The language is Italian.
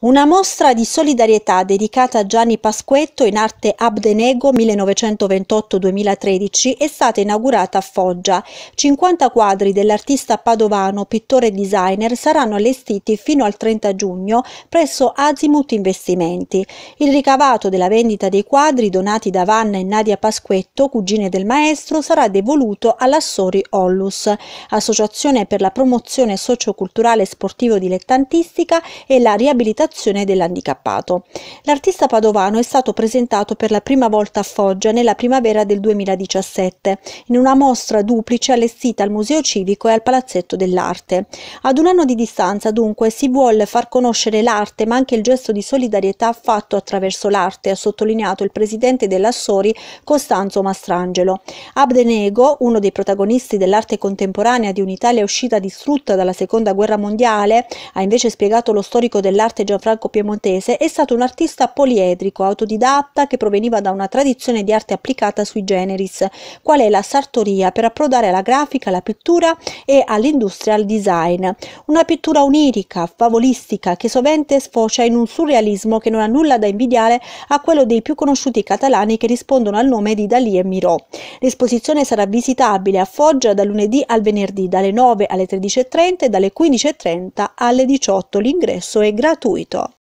Una mostra di solidarietà dedicata a Gianni Pasquetto in arte Abdenego 1928-2013 è stata inaugurata a Foggia. 50 quadri dell'artista padovano, pittore e designer saranno allestiti fino al 30 giugno presso Azimut Investimenti. Il ricavato della vendita dei quadri donati da Vanna e Nadia Pasquetto, cugine del maestro, sarà devoluto all'Assori Ollus, associazione per la promozione socioculturale e sportivo-dilettantistica e la riabilitazione riabilitazione dell'handicappato. L'artista padovano è stato presentato per la prima volta a Foggia nella primavera del 2017 in una mostra duplice allestita al Museo Civico e al Palazzetto dell'Arte. Ad un anno di distanza, dunque, si vuole far conoscere l'arte ma anche il gesto di solidarietà fatto attraverso l'arte, ha sottolineato il presidente dell'Assori Costanzo Mastrangelo. Abdenego, uno dei protagonisti dell'arte contemporanea di un'Italia uscita distrutta dalla seconda guerra mondiale, ha invece spiegato lo storico dell'arte già territorio franco-piemontese, è stato un artista poliedrico, autodidatta, che proveniva da una tradizione di arte applicata sui generis, quale è la sartoria, per approdare alla grafica, alla pittura e all'industrial design. Una pittura onirica, favolistica, che sovente sfocia in un surrealismo che non ha nulla da invidiare a quello dei più conosciuti catalani che rispondono al nome di Dalí e Miró. L'esposizione sarà visitabile a Foggia da lunedì al venerdì, dalle 9 alle 13.30 e dalle 15.30 alle 18. L'ingresso è gratuito. ব্যবহৃত